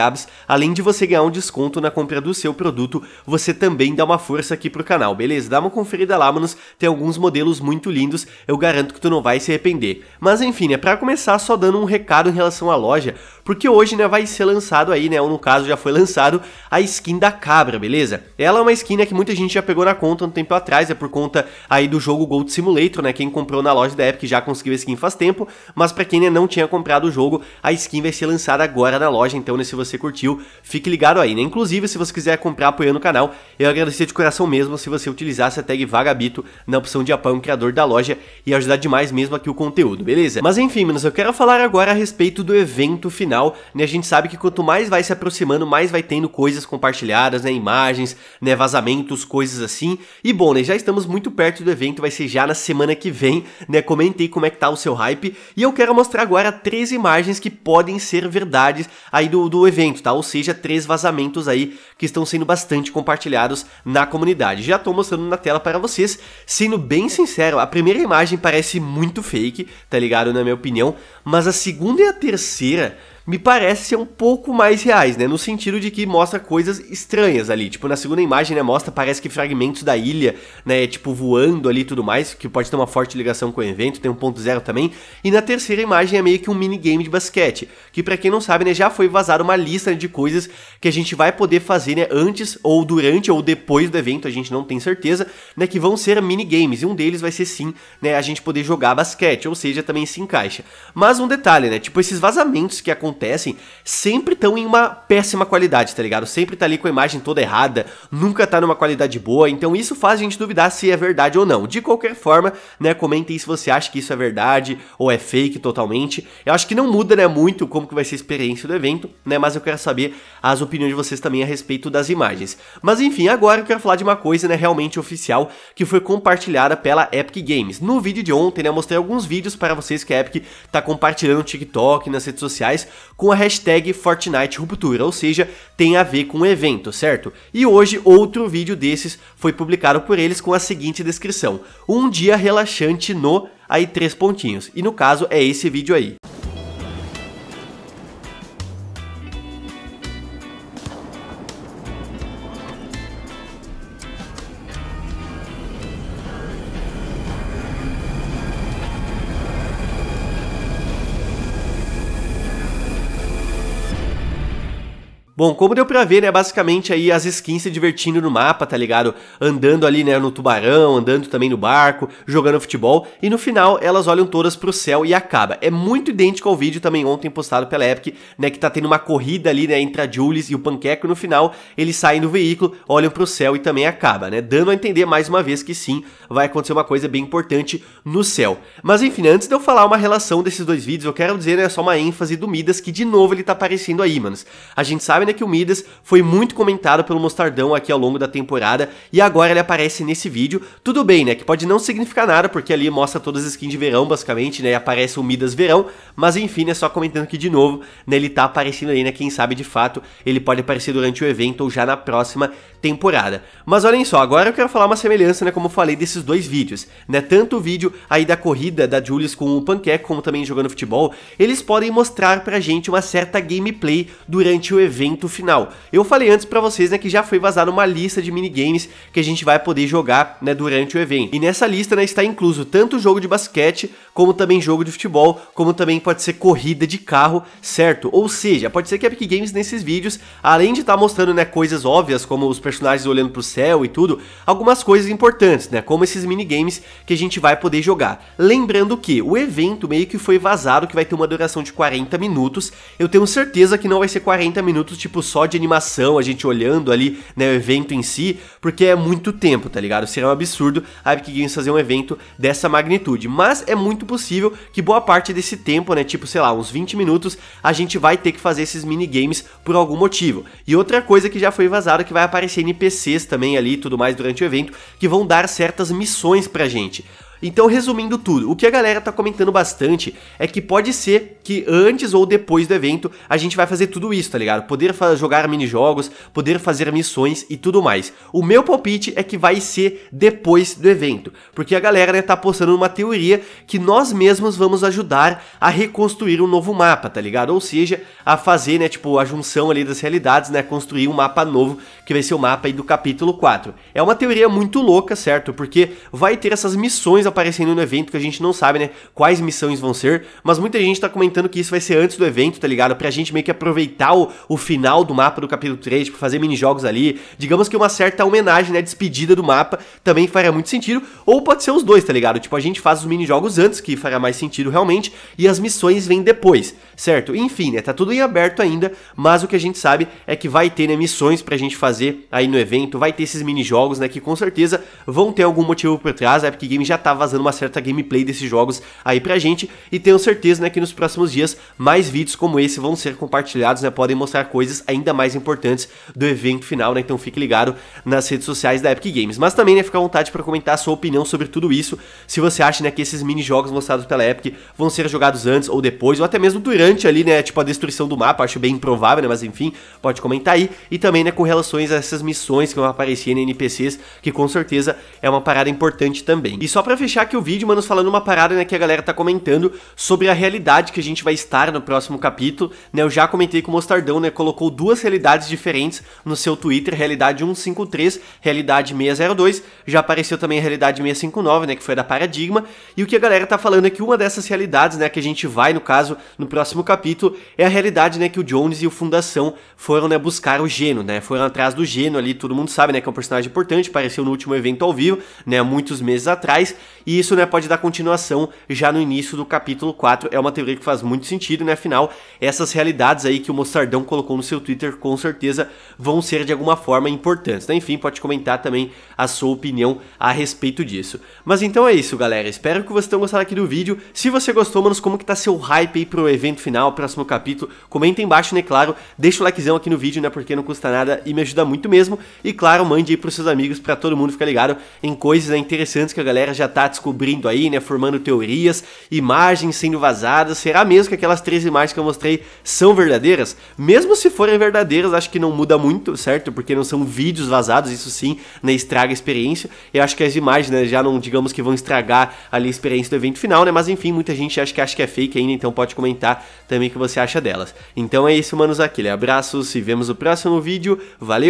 Gabs, além de você ganhar um desconto na compra do seu produto, você também dá uma força aqui pro canal, beleza? Dá uma conferida lá, manos, tem alguns modelos muito lindos, eu garanto que tu não vai se arrepender. Mas enfim, é né, para começar só dando um recado em relação à loja, porque hoje, né, vai ser lançado aí, né, ou no caso já foi lançado, a skin da cabra, beleza? Ela é uma skin, né, que muita gente já pegou na conta um tempo atrás, é por conta aí do jogo Gold Simulator, né, quem comprou na loja da Epic já conseguiu a skin faz tempo, mas para quem né, não tinha comprado o jogo, a skin vai ser lançada agora na loja, então, né, se você curtiu, fique ligado aí, né? Inclusive, se você quiser comprar apoiando o canal, eu agradecer de coração mesmo se você utilizasse a tag Vagabito na opção de apoio criador da loja e ajudar demais mesmo aqui o conteúdo, beleza? Mas enfim, meninos, eu quero falar agora a respeito do evento final legal, né? A gente sabe que quanto mais vai se aproximando, mais vai tendo coisas compartilhadas, né? Imagens, né? Vazamentos, coisas assim. E bom, né? Já estamos muito perto do evento, vai ser já na semana que vem, né? Comentei como é que tá o seu hype. E eu quero mostrar agora três imagens que podem ser verdades aí do, do evento, tá? Ou seja, três vazamentos aí que estão sendo bastante compartilhados na comunidade. Já tô mostrando na tela para vocês. Sendo bem sincero, a primeira imagem parece muito fake, tá ligado? Na minha opinião mas a segunda e a terceira me parece ser um pouco mais reais, né? No sentido de que mostra coisas estranhas ali. Tipo, na segunda imagem, né? Mostra, parece que fragmentos da ilha, né? Tipo, voando ali e tudo mais, que pode ter uma forte ligação com o evento, tem um ponto zero também. E na terceira imagem é meio que um minigame de basquete, que para quem não sabe, né? Já foi vazada uma lista de coisas que a gente vai poder fazer, né? Antes ou durante ou depois do evento, a gente não tem certeza, né? Que vão ser minigames. E um deles vai ser sim, né? A gente poder jogar basquete, ou seja, também se encaixa. Mas um detalhe, né? Tipo, esses vazamentos que acontecem sempre estão em uma péssima qualidade, tá ligado? Sempre tá ali com a imagem toda errada, nunca tá numa qualidade boa, então isso faz a gente duvidar se é verdade ou não. De qualquer forma, né, comentem se você acha que isso é verdade ou é fake totalmente. Eu acho que não muda, né, muito como que vai ser a experiência do evento, né, mas eu quero saber as opiniões de vocês também a respeito das imagens. Mas enfim, agora eu quero falar de uma coisa, né, realmente oficial, que foi compartilhada pela Epic Games. No vídeo de ontem, né, eu mostrei alguns vídeos para vocês que a Epic tá compartilhando compartilhando TikTok nas redes sociais com a hashtag Fortnite Ruptura, ou seja, tem a ver com o evento, certo? E hoje outro vídeo desses foi publicado por eles com a seguinte descrição: Um dia relaxante no aí três pontinhos. E no caso é esse vídeo aí. Bom, como deu pra ver, né, basicamente aí as skins se divertindo no mapa, tá ligado? Andando ali, né, no tubarão, andando também no barco, jogando futebol, e no final elas olham todas pro céu e acaba. É muito idêntico ao vídeo também ontem postado pela Epic, né, que tá tendo uma corrida ali, né, entre a Jules e o Panqueco, e no final eles saem do veículo, olham pro céu e também acaba, né, dando a entender mais uma vez que sim, vai acontecer uma coisa bem importante no céu. Mas enfim, né, antes de eu falar uma relação desses dois vídeos, eu quero dizer, né, só uma ênfase do Midas, que de novo ele tá aparecendo aí, manos. A gente sabe, né, que o Midas foi muito comentado pelo Mostardão aqui ao longo da temporada e agora ele aparece nesse vídeo. Tudo bem, né? Que pode não significar nada, porque ali mostra todas as skins de verão, basicamente, né? E aparece o Midas Verão, mas enfim, né? Só comentando aqui de novo, né? Ele tá aparecendo aí, né? Quem sabe de fato ele pode aparecer durante o evento ou já na próxima temporada. Mas olhem só, agora eu quero falar uma semelhança, né? Como eu falei desses dois vídeos, né? Tanto o vídeo aí da corrida da Julius com o Panqueco, como também jogando futebol, eles podem mostrar pra gente uma certa gameplay durante o evento final. Eu falei antes para vocês né, que já foi vazada uma lista de minigames que a gente vai poder jogar né, durante o evento. E nessa lista né, está incluso tanto jogo de basquete, como também jogo de futebol, como também pode ser corrida de carro, certo? Ou seja, pode ser que a Epic Games nesses vídeos, além de estar tá mostrando né, coisas óbvias, como os personagens olhando para o céu e tudo, algumas coisas importantes, né, como esses minigames que a gente vai poder jogar. Lembrando que o evento meio que foi vazado, que vai ter uma duração de 40 minutos, eu tenho certeza que não vai ser 40 minutos tipo tipo só de animação, a gente olhando ali, né, o evento em si, porque é muito tempo, tá ligado? Seria um absurdo a Epic Games fazer um evento dessa magnitude, mas é muito possível que boa parte desse tempo, né, tipo, sei lá, uns 20 minutos, a gente vai ter que fazer esses minigames por algum motivo. E outra coisa que já foi vazado que vai aparecer NPCs também ali e tudo mais durante o evento, que vão dar certas missões pra gente. Então, resumindo tudo, o que a galera tá comentando bastante é que pode ser que antes ou depois do evento a gente vai fazer tudo isso, tá ligado? Poder jogar minijogos, poder fazer missões e tudo mais. O meu palpite é que vai ser depois do evento, porque a galera né, tá postando uma teoria que nós mesmos vamos ajudar a reconstruir um novo mapa, tá ligado? Ou seja, a fazer, né, tipo, a junção ali das realidades, né, construir um mapa novo que vai ser o mapa aí do capítulo 4. É uma teoria muito louca, certo? Porque vai ter essas missões aparecendo no evento que a gente não sabe, né, quais missões vão ser, mas muita gente tá comentando que isso vai ser antes do evento, tá ligado? Pra gente meio que aproveitar o, o final do mapa do capítulo 3, tipo, fazer minijogos ali. Digamos que uma certa homenagem, né, despedida do mapa também faria muito sentido, ou pode ser os dois, tá ligado? Tipo, a gente faz os minijogos antes, que faria mais sentido realmente, e as missões vêm depois, certo? Enfim, né, tá tudo em aberto ainda, mas o que a gente sabe é que vai ter, né, missões pra gente fazer fazer aí no evento, vai ter esses mini-jogos, né, que com certeza vão ter algum motivo por trás, a Epic Games já tá vazando uma certa gameplay desses jogos aí pra gente, e tenho certeza, né, que nos próximos dias mais vídeos como esse vão ser compartilhados, né, podem mostrar coisas ainda mais importantes do evento final, né, então fique ligado nas redes sociais da Epic Games. Mas também, né, fica à vontade para comentar a sua opinião sobre tudo isso, se você acha, né, que esses mini-jogos mostrados pela Epic vão ser jogados antes ou depois, ou até mesmo durante ali, né, tipo a destruição do mapa, acho bem improvável, né, mas enfim, pode comentar aí, e também, né, com relações essas missões que vão aparecer em NPCs, que com certeza é uma parada importante também. E só para fechar aqui o vídeo, mano falando uma parada né, que a galera tá comentando sobre a realidade que a gente vai estar no próximo capítulo, né? Eu já comentei com o Mostardão, né? Colocou duas realidades diferentes no seu Twitter, realidade 153, realidade 602, já apareceu também a realidade 659, né, que foi da Paradigma, e o que a galera tá falando é que uma dessas realidades, né, que a gente vai, no caso, no próximo capítulo, é a realidade, né, que o Jones e o Fundação foram, né, buscar o Geno, né? Foram atrás aliás, do Geno ali, todo mundo sabe, né, que é um personagem importante, apareceu no último evento ao vivo, né, muitos meses atrás, e isso, né, pode dar continuação já no início do capítulo 4, é uma teoria que faz muito sentido, né, afinal, essas realidades aí que o Mostardão colocou no seu Twitter, com certeza vão ser de alguma forma importantes, né, enfim, pode comentar também a sua opinião a respeito disso. Mas então é isso, galera, espero que vocês tenham gostado aqui do vídeo, se você gostou, manos, como que tá seu hype aí pro evento final, próximo capítulo, comenta embaixo, né, claro, deixa o likezão aqui no vídeo, né, porque não custa nada e me ajuda ajuda muito mesmo. E claro, mande aí pros seus amigos para todo mundo ficar ligado em coisas né, interessantes que a galera já tá descobrindo aí, né? Formando teorias, imagens sendo vazadas. Será mesmo que aquelas três imagens que eu mostrei são verdadeiras? Mesmo se forem verdadeiras, acho que não muda muito, certo? Porque não são vídeos vazados, isso sim, né? Estraga a experiência. Eu acho que as imagens, né? Já não digamos que vão estragar ali a experiência do evento final, né? Mas enfim, muita gente acha que acha que é fake ainda, então pode comentar também o que você acha delas. Então é isso, manos. Aquele né? abraço, se vemos no próximo vídeo. Valeu!